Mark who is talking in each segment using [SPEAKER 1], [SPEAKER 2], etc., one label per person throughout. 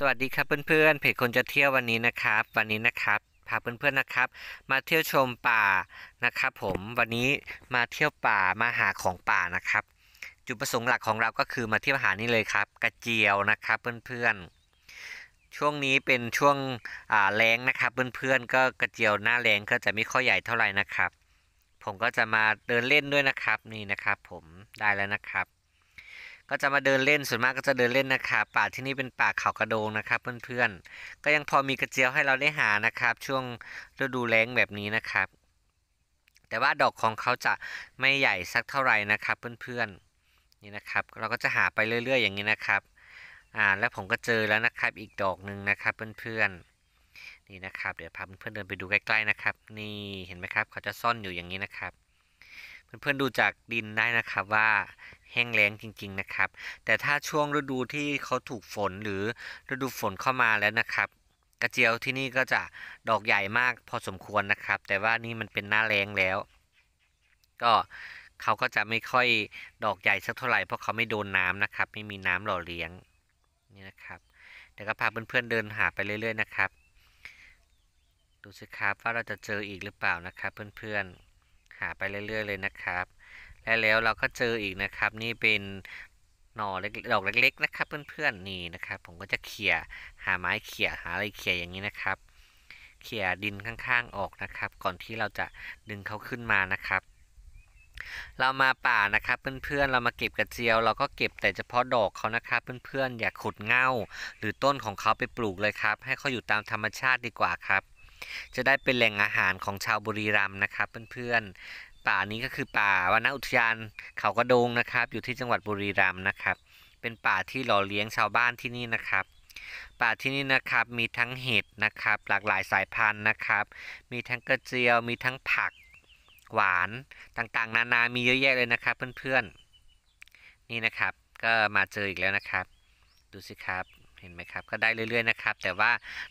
[SPEAKER 1] สวัสดีครับเพื่อนๆเพจคนจะเที่ยววันนี้นะครับ วันนี้นะครับพาเพื่อนๆนะครับ มาเที่ยวชมป่านะครับ ผมวันนี้มาเที่ยวป่ามาหาของป่านะครับ จุดประสงค์หลักของเราก็คือมาเที่ยวหานี่เลยครับ กระเจียวนะครับเพื่อนๆช่วงนี้เป็นช่วงแรงนะครับเพื่อนๆก็กระเจียวหน้าแรงก็จะไม่ค่อยใหญ่เท่าไหร่นะครับ ผมก็จะมาเดินเล่นด้วยนะครับนี่นะครับ ผมได้แล้วนะครับก็จะมาเดินเล่นส่วนมากก็จะเดินเล่นนะครับป่าที่นี่เป็นป่าเขากระโดงนะครับเพื่อนๆก็ยังพอมีกระเจียวให้เราได้หานะครับ ช่วงฤดูแล้งแบบนี้นะครับ แต่ว่าดอกของเขาจะไม่ใหญ่สักเท่าไหร่นะครับเพื่อนๆนี่นะครับ เราก็จะหาไปเรื่อย ๆ อย่างนี้นะครับอ่าแล้วผมก็เจอแล้วนะครับ อีกดอกหนึ่งนะครับเพื่อนๆนี่นะครับเดี๋ยวพาเพื่อนๆเดินไปดูใกล้ๆนะครับ นี่เห็นไหมครับเขาจะซ่อนอยู่อย่างนี้นะครับเพื่อนๆดูจากดินได้นะครับว่าแห้งแล้งจริงๆนะครับ แต่ถ้าช่วงฤดูที่เขาถูกฝนหรือฤดูฝนเข้ามาแล้วนะครับ กระเจียวที่นี่ก็จะดอกใหญ่มากพอสมควรนะครับ แต่ว่านี่มันเป็นหน้าแล้งแล้ว ก็เขาก็จะไม่ค่อยดอกใหญ่สักเท่าไหร่เพราะเขาไม่โดนน้ำนะครับไม่มีน้ำหล่อเลี้ยงนี่นะครับเดี๋ยวก็พาเพื่อนๆเดินหาไปเรื่อย ๆนะครับ ดูสิครับว่าเราจะเจออีกหรือเปล่านะครับ เพื่อนๆหาไปเรื่อย ๆ เลยนะครับ และแล้วเราก็เจออีกนะครับ นี่เป็นหน่อดอกเล็ก ๆนะครับเพื่อนๆนี่นะครับ ผมก็จะเขี่ยหาไม้เขี่ยหาอะไรเขี่ยอย่างนี้นะครับ เขี่ยดินข้างๆออกนะครับ ก่อนที่เราจะดึงเขาขึ้นมานะครับ เรามาป่านะครับเพื่อนๆ เรามาเก็บกระเจียว เราก็เก็บแต่เฉพาะดอกเขานะครับ เพื่อนๆอย่าขุดเง่าหรือต้นของเขาไปปลูกเลยครับ ให้เขาอยู่ตามธรรมชาติดีกว่าครับจะได้เป็นแหล่งอาหารของชาวบุรีรัมย์นะครับเพื่อนๆ ป่านี้ก็คือป่าวนอุทยาน เขากระโดงนะครับ อยู่ที่จังหวัดบุรีรัมย์นะครับ เป็นป่าที่หล่อเลี้ยงชาวบ้านที่นี่นะครับ ป่าที่นี่นะครับมีทั้งเห็ดนะครับ หลากหลายสายพันธุ์นะครับ มีทั้งกระเจียวมีทั้งผักหวาน ต่างๆ นานามีเยอะแยะเลยนะครับเพื่อนๆ นี่นะครับก็มาเจออีกแล้วนะครับ ดูสิครับเห็นไหมครับก็ได้เรื่อยๆนะครับ แต่ว่า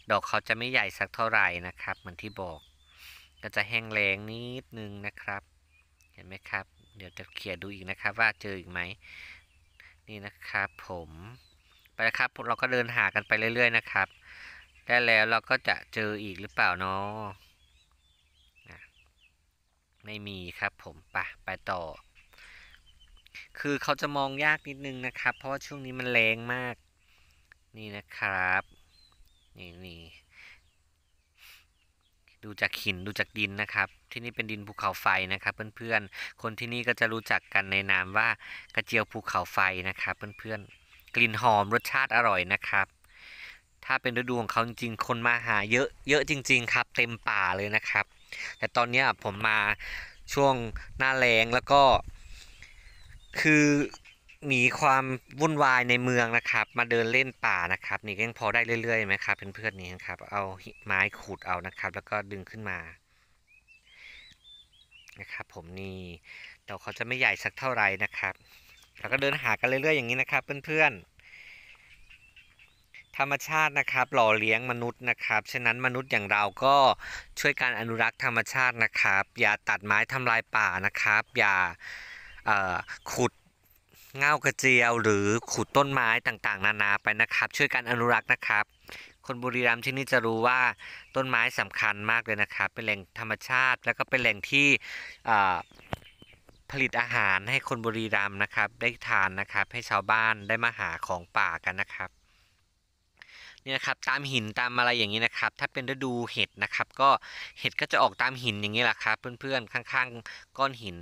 [SPEAKER 1] ดอกเขาจะไม่ใหญ่สักเท่าไหร่นะครับเหมือนที่บอกก็จะแห้งแรงนิดนึงนะครับ เห็นไหมครับ เดี๋ยวจะเขี่ยดูอีกนะครับว่าเจออีกไหมนี่นะครับ ผมไปครับเราก็เดินหากันไปเรื่อยๆ นะครับได้แล้วเราก็จะเจออีกหรือเปล่าเนาะไม่มีครับ ผมปะไปต่อ คือเขาจะมองยากนิดนึงนะครับ เพราะว่าช่วงนี้มันแรงมากนี่นะครับ นี่นี่ดูจากหินดูจากดินนะครับ ที่นี่เป็นดินภูเขาไฟนะครับ เพื่อนๆคนที่นี่ก็จะรู้จักกันในนามว่ากระเจียวภูเขาไฟนะครับเพื่อนๆกลิ่นหอมรสชาติอร่อยนะครับ ถ้าเป็นฤดูของเขาจริงๆคนมาหาเยอะเยอะจริง ๆ ครับ เต็มป่าเลยนะครับ แต่ตอนนี้ผมมาช่วงหน้าแรงแล้วก็คือหนีความวุ่นวายในเมืองนะครับ มาเดินเล่นป่านะครับ นี่ก็ยังพอได้เรื่อยๆไหมครับเพื่อนๆนี้ครับเอาไม้ขูดเอานะครับ แล้วก็ดึงขึ้นมานะครับผมนี่ดต่เขาจะไม่ใหญ่สักเท่าไหร่นะครับ เราก็เดินหากันเรื่อยๆอย่างนี้นะครับเพื่อนๆ ธรรมชาตินะครับหล่อเลี้ยงมนุษย์นะครับฉะนั้นมนุษย์อย่างเราก็ช่วยการอนุรักษ์ธรรมชาตินะครับ อย่าตัดไม้ทำลายป่านะครับ อย่าขุดเง่ากระเจียวหรือขุดต้นไม้ต่างๆ นานาไปนะครับ ช่วยกันอนุรักษ์นะครับ คนบุรีรัมย์ที่นี่จะรู้ว่าต้นไม้สำคัญมากเลยนะครับ เป็นแหล่งธรรมชาติ แล้วก็เป็นแหล่งที่ผลิตอาหารให้คนบุรีรัมย์นะครับได้ทานนะครับให้ชาวบ้านได้มาหาของป่ากันนะครับนี่นะครับตามหินตามอะไรอย่างนี้นะครับ ถ้าเป็นฤดูเห็ดนะครับ ก็เห็ดก็จะออกตามหินอย่างนี้แหละครับเพื่อนๆข้างๆ ก้อนหิน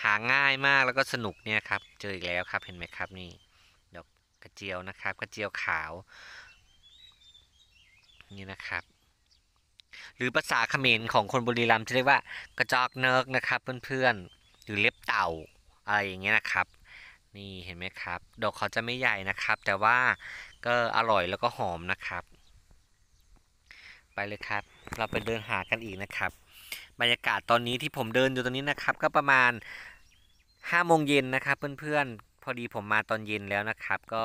[SPEAKER 1] หาง่ายมากแล้วก็สนุกเนี่ยครับ เจออีกแล้วครับเห็นไหมครับนี่ ดอกกระเจียวนะครับ กระเจียวขาว นี่นะครับ หรือภาษาเขมรของคนบุรีรัมย์จะเรียกว่ากระจอกเนิร์กนะครับ เพื่อนๆหรือเล็บเต่าอะไรอย่างเงี้ยนะครับ นี่เห็นไหมครับ ดอกเขาจะไม่ใหญ่นะครับ แต่ว่าก็อร่อยแล้วก็หอมนะครับ ไปเลยครับ เราไปเดินหา กันอีกนะครับบรรยากาศตอนนี้ที่ผมเดินอยู่ตอนนี้นะครับก็ประมาณห้าโมงเย็นนะครับเพื่อนๆ พอดีผมมาตอนเย็นแล้วนะครับก็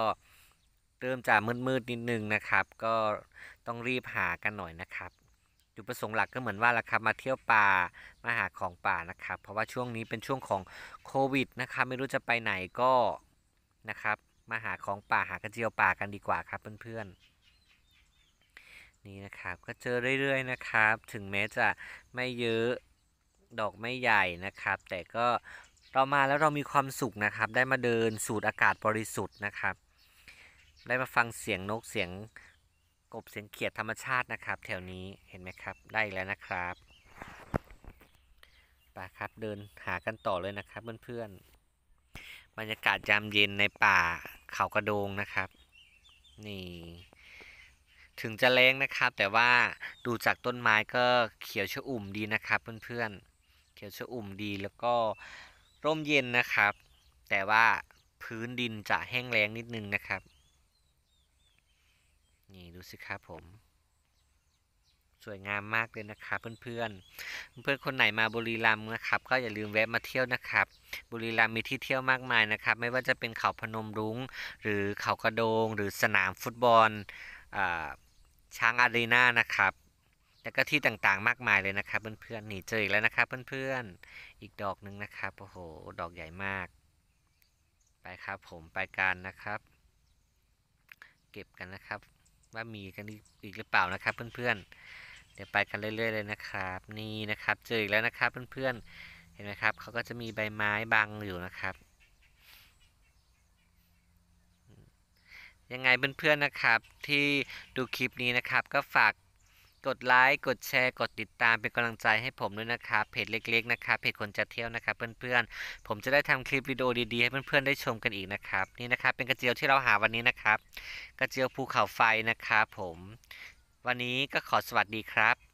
[SPEAKER 1] เริ่มจะมืดๆนิดนึงนะครับก็ต้องรีบหากันหน่อยนะครับ จุดประสงค์หลักก็เหมือนว่าละครับมาเที่ยวป่ามาหาของป่านะครับ เพราะว่าช่วงนี้เป็นช่วงของโควิดนะครับไม่รู้จะไปไหนก็นะครับมาหาของป่าหากระเจียวป่ากันดีกว่าครับเพื่อนๆนี้นะครับก็เจอเรื่อยๆ นะครับ ถึงแม้จะไม่เยอะดอกไม่ใหญ่นะครับ แต่ก็เรามาแล้วเรามีความสุขนะครับ ได้มาเดินสูดอากาศบริสุทธิ์นะครับ ได้มาฟังเสียงนกเสียงกบเสียงเขียดธรรมชาตินะครับ แถวนี้เห็นไหมครับได้แล้วนะครับไปครับเดินหากันต่อเลยนะครับเพื่อนๆบรรยากาศยามเย็นในป่า เขากระโดงนะครับ นี่ถึงจะแรงนะครับแต่ว่าดูจากต้นไม้ก็เขียวชอุ่มดีนะครับเพื่อนๆ เขียวชอุ่มดี แล้วก็ร่มเย็นนะครับ แต่ว่าพื้นดินจะแห้งแรงนิดนึงนะครับนี่ดูสิครับผมสวยงามมากเลยนะครับเพื่อนๆ เพื่อนคนไหนมาบุรีรัมย์นะครับก็อย่าลืมแวะมาเที่ยวนะครับบุรีรัมย์มีที่เที่ยวมากมายนะครับไม่ว่าจะเป็นเขาพนมรุง้งหรือเขากระโดง หรือสนามฟุตบอลอ่าช้างอารีนานะครับแล้วก็ที่ต่างๆ มากมายเลยนะครับเพื่อนๆ นี่เจออีกแล้วนะครับ เพื่อนๆ อีกดอกหนึ่งนะครับ โอ้โห ดอกใหญ่มาก ไปครับ ผม ไปกันนะครับ เก็บกันนะครับว่ามีกันอีกหรือเปล่านะครับเพื่อน ๆ เดี๋ยวไปกันเรื่อย ๆ เลยนะครับ นี่นะครับเจออีกแล้วนะครับเพื่อนๆ เห็นไหมครับ เขาก็จะมีใบไม้บังอยู่นะครับยังไงเพื่อนๆนะครับที่ดูคลิปนี้นะครับ ก็ฝากกดไลค์กดแชร์ กดติดตามเป็นกำลังใจให้ผมด้วยนะครับเพจเล็กๆนะครับเพจคนจะเที่ยวนะครับเพื่อนๆผมจะได้ทำคลิปวิดีโอดีๆ ให้เพื่อนๆได้ชมกันอีกนะครับ นี่นะครับ เป็นกระเจียวที่เราหาวันนี้นะครับ กระเจียวภูเขาไฟนะครับผม วันนี้ก็ขอสวัสดีครับ